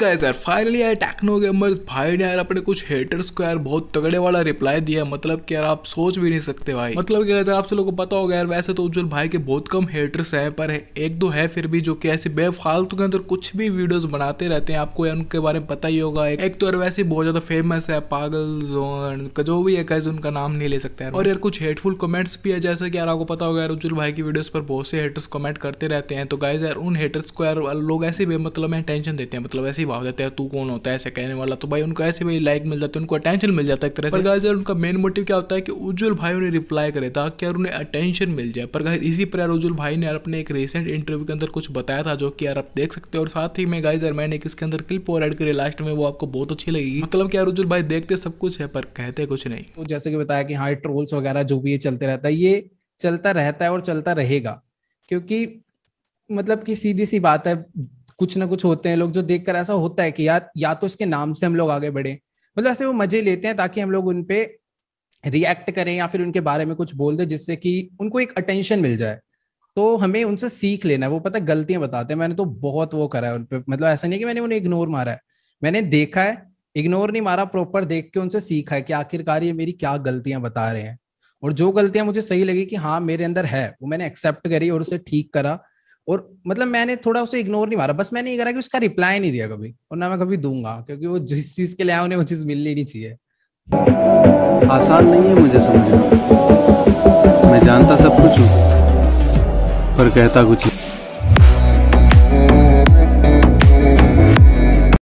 guys यार finally यार techno gamers भाई ने यार अपने कुछ हेटर्स को यार बहुत तगड़े वाला रिप्लाई दिया मतलब कि यार आप सोच भी नहीं सकते भाई मतलब कि यार आप लोगों को पता होगा यार वैसे तो उज्जवल भाई के बहुत कम हेटर्स हैं पर एक दो है फिर भी जो कि ऐसे बेफालतू के अंदर कुछ भी वीडियोज बनाते रहते हैं आपको यार उनके बारे में पता ही होगा एक तो यार वैसे बहुत ज्यादा फेमस है पागल जोन का जो भी है कैसे उनका नाम नहीं ले सकते यार और यार कुछ हेटफुल कमेंट्स भी है जैसे कि यार आपको पता होगा यार उज्जवल भाई की वीडियोज पर बहुत से हेटर्स कमेंट करते रहते हैं तो गाइज यार उन हेटर्स को यार लोग ऐसे बेमतलब मतलब टेंशन देते हैं मतलब ऐसे ही भाव देते हैं तू कौन होता है ऐसे कहने वाला तो भाई उनको ऐसे भाई लाइक मिल जाते हैं उनको अटेंशन मिल जाता है एक तरह से गाइस यार उनका मेन मोटिव क्या होता है कि उज्जवल भाई उन्हें रिप्लाई करे ताकि यार उन्हें अटेंशन मिल जाए पर गाइस इसी पर यार उज्जवल भाई ने यार अपने एक रिसेंट इंटरव्यू के अंदर कुछ बताया था जो कि यार आप देख सकते हो और साथ ही मैं गाइस यार मैंने इसके अंदर क्लिप और एड करी लास्ट में वो आपको बहुत अच्छी लगी मतलब कि यार उज्जवल भाई देखते सब कुछ है पर कहते कुछ नहीं तो जैसे कि बताया कि हाँ ट्रोल्स वगैरह जो भी ये चलते रहता है ये चलता रहता है और चलता रहेगा क्योंकि मतलब कि सीधी सी बात है कुछ ना कुछ होते हैं लोग जो देखकर ऐसा होता है कि यार या तो इसके नाम से हम लोग आगे बढ़े मतलब ऐसे वो मजे लेते हैं ताकि हम लोग उनपे रिएक्ट करें या फिर उनके बारे में कुछ बोल दें जिससे कि उनको एक अटेंशन मिल जाए तो हमें उनसे सीख लेना है वो पता गलतियां बताते हैं मैंने तो बहुत वो करा है उनपे मतलब ऐसा नहीं कि मैंने उन्हें इग्नोर मारा है मैंने देखा है इग्नोर नहीं मारा प्रॉपर देख के उनसे सीखा है कि आखिरकार ये मेरी क्या गलतियां बता रहे हैं और जो गलतियां मुझे सही लगी कि हाँ मेरे अंदर है वो मैंने एक्सेप्ट करी और उसे ठीक करा और मतलब मैंने थोड़ा उसे इग्नोर नहीं मारा बस मैंने ये करा कि उसका रिप्लाई नहीं दिया कभी और ना मैं कभी दूंगा क्योंकि वो जिस चीज के लिए आया उन्हें वो चीज मिलनी नहीं चाहिए आसान नहीं है मुझे समझना मैं जानता सब कुछ हूँ पर कहता कुछ